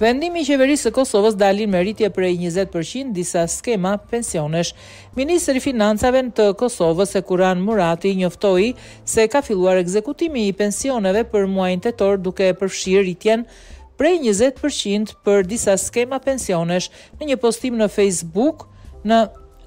Vendimi i qeverisë së Kosovës dalin me rritje prej 20% disa skema pensionesh. Ministri i Financave të Kosovës, Ekuran Murati, njoftoi se ka filluar ekzekutimi i pensioneve për muajin tetor duke përfshirë rritjen prej 20% për disa skema pensionesh në një postim në Facebook në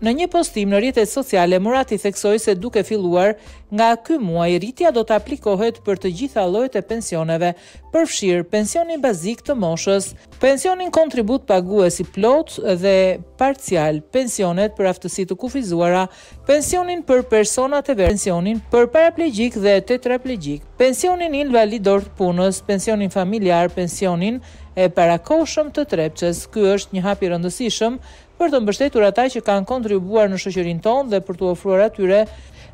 Në një postim në rjetet sociale, Murati theksoj se duke filluar nga ky muaj rritja do të aplikohet për të gjitha llojet e pensioneve, përfshirë pensionin bazik të moshës, pensionin kontribut pagues i plot dhe parcial, pensionet për aftësi të kufizuara, pensionin për personat e verë, pensionin për paraplegjik dhe tetraplegjik, pensionin invalidor të punës, pensionin familjar, pensionin e parakoshëm të trepqës. Ky është një hap i rëndësishëm për të mbështetur ata që kanë kontribuar në shoqërinë tonë dhe për t'u ofruar atyre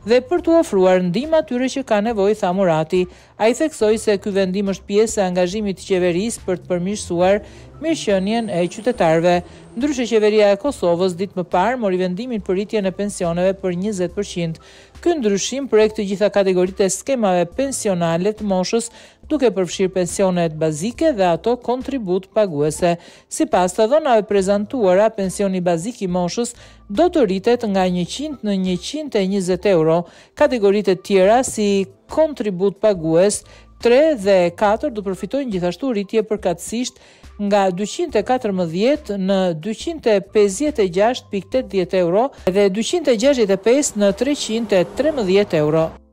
dhe për t'u ofruar ndihmë atyre që kanë nevojë, tha Murati. Ai theksoi se ky vendim është pjesë e angazhimit të qeverisë për të përmirësuar mirëqenien e qytetarëve. Ndryshe qeveria e Kosovës ditë më parë mori vendimin për rritjen e pensioneve për 20%. Ky ndryshim prek të gjitha kategoritë e skemave pensionale të moshës duke përfshirë pensionet bazike dhe ato kontribut paguese. Si pas të dhona e prezentuara, pensioni bazik i moshës do të rritet nga 100 në 120 euro. Kategoritet tjera si kontribut pagues, 3 dhe 4 do përfitojnë gjithashtu rritje përkatësisht nga 214 në 256.80 euro dhe 265 në 313 euro.